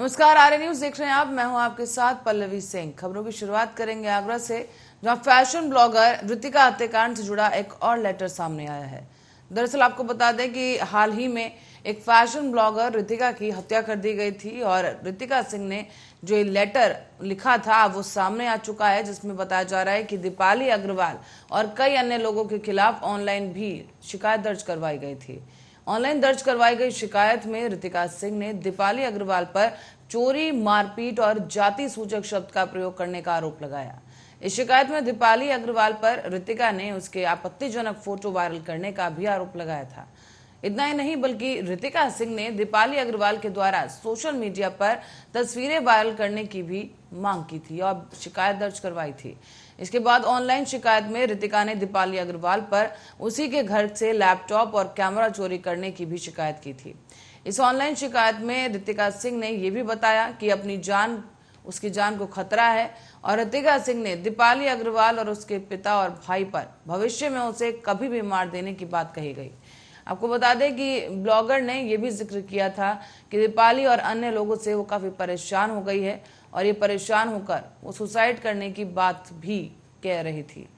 नमस्कार R news देख रहे हैं आप मैं हूं आपके साथ पल्लवी सिंह खबरों की शुरुआत करेंगे आगरा से जहां फैशन ब्लॉगर ऋतिका हत्याकांड से जुड़ा एक और लेटर सामने आया है दरअसल आपको बता दें कि हाल ही में एक फैशन ब्लॉगर ऋतिका की हत्या कर दी गई थी और ऋतिका सिंह ने जो ये लेटर लिखा था वो सामने आ चुका है जिसमें बताया जा रहा है कि दीपाली अग्रवाल और कई अन्य लोगों के खिलाफ ऑनलाइन भी शिकायत दर्ज करवाई गई थी ऑनलाइन दर्ज करवाई गई शिकायत में ऋतिका सिंह ने दीपाली अग्रवाल पर चोरी मारपीट और जाति सूचक शब्द का प्रयोग करने का आरोप लगाया इस शिकायत में दीपाली अग्रवाल पर ऋतिका ने उसके आपत्तिजनक फोटो वायरल करने का भी आरोप लगाया था इतना ही नहीं बल्कि रितिका सिंह ने दीपाली अग्रवाल के द्वारा सोशल मीडिया पर तस्वीरें वायरल करने की भी मांग की थी और शिकायत दर्ज करवाई थी इसके बाद ऑनलाइन शिकायत में रितिका ने दीपाली अग्रवाल पर उसी के घर से लैपटॉप और कैमरा चोरी करने की भी शिकायत की थी इस ऑनलाइन शिकायत में रितिका सिंह ने यह भी बताया कि अपनी जान उसकी जान को खतरा है और रितिका सिंह ने दीपाली अग्रवाल और उसके पिता और भाई पर भविष्य में उसे कभी भी मार देने की बात कही गई आपको बता दें कि ब्लॉगर ने यह भी जिक्र किया था कि दीपाली और अन्य लोगों से वो काफ़ी परेशान हो गई है और ये परेशान होकर वो सुसाइड करने की बात भी कह रही थी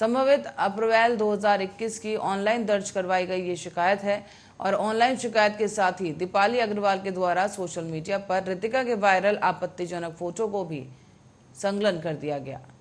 संभवित अप्रैल 2021 की ऑनलाइन दर्ज करवाई गई ये शिकायत है और ऑनलाइन शिकायत के साथ ही दीपाली अग्रवाल के द्वारा सोशल मीडिया पर रितिका के वायरल आपत्तिजनक फोटो को भी संलग्न कर दिया गया